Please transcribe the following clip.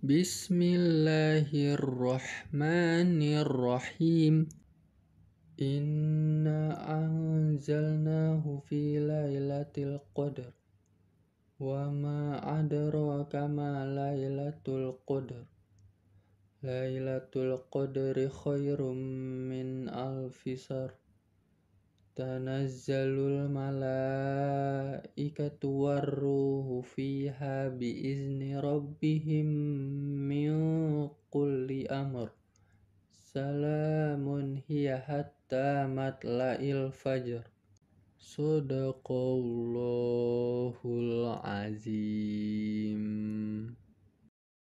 Bismillahirrahmanirrahim. Inna anzalnahu fi lailatul qadar. Wa ma adraka ma lailatul qadar. Lailatul qadri khairum min alfisar. Tanazzalul malaikat الملائكة والروح فيها بإذن ربهم من كل أمر سلام هي حتى مطلع الفجر صدق الله العظيم